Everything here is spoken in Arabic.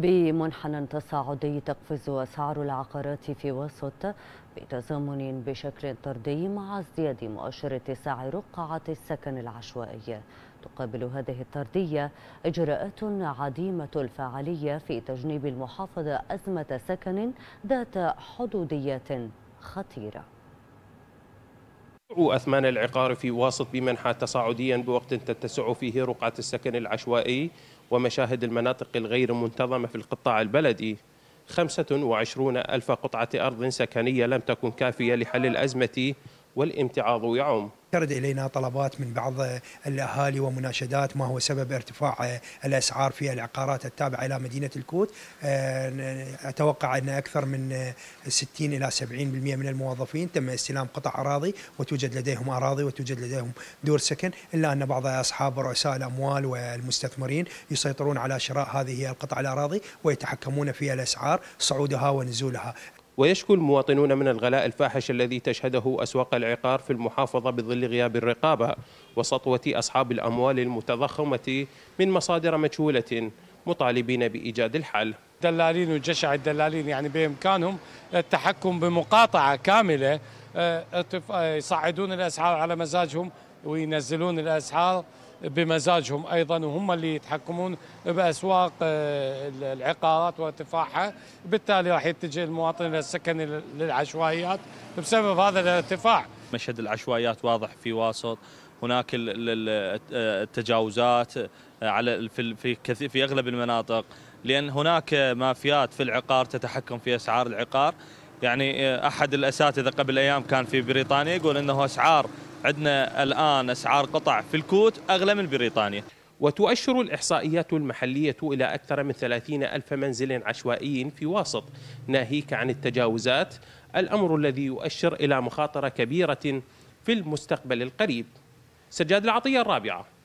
بمنحنى تصاعدي تقفز أسعار العقارات في وسط بتزامن بشكل طردي مع ازدياد مؤشرة سعر رقعة السكن العشوائية تقابل هذه الطردية إجراءات عديمة الفعالية في تجنيب المحافظة أزمة سكن ذات حدوديات خطيره أثمان العقار في واسط بمنحى تصاعديا بوقت تتسع فيه رقعة السكن العشوائي ومشاهد المناطق الغير منتظمة في القطاع البلدي 25 ألف قطعة أرض سكنية لم تكن كافية لحل الأزمة والامتعاض يعم ترد الينا طلبات من بعض الاهالي ومناشدات ما هو سبب ارتفاع الاسعار في العقارات التابعه الى مدينه الكوت آه، اتوقع ان اكثر من 60 الى 70% من الموظفين تم استلام قطع اراضي وتوجد لديهم اراضي وتوجد لديهم دور سكن الا ان بعض اصحاب رؤساء الاموال والمستثمرين يسيطرون على شراء هذه القطع الاراضي ويتحكمون في الاسعار صعودها ونزولها ويشكو المواطنون من الغلاء الفاحش الذي تشهده أسواق العقار في المحافظة بظل غياب الرقابة وسطوة أصحاب الأموال المتضخمة من مصادر مجهولة مطالبين بإيجاد الحل دلالين وجشع الدلالين يعني بإمكانهم التحكم بمقاطعة كاملة آه، آه، يصعدون الأسعار على مزاجهم وينزلون الأسعار بمزاجهم ايضا وهم اللي يتحكمون باسواق آه، العقارات وارتفاعها بالتالي راح يتجه المواطن السكني للعشوائيات بسبب هذا الارتفاع مشهد العشوائيات واضح في واسط هناك التجاوزات آه، على في في في اغلب المناطق لان هناك مافيات في العقار تتحكم في اسعار العقار يعني آه، احد الاساتذه قبل ايام كان في بريطانيا يقول انه اسعار عندنا الآن أسعار قطع في الكوت أغلى من بريطانيا وتؤشر الإحصائيات المحلية إلى أكثر من 30 ألف منزل عشوائي في واسط ناهيك عن التجاوزات الأمر الذي يؤشر إلى مخاطرة كبيرة في المستقبل القريب سجاد العطية الرابعة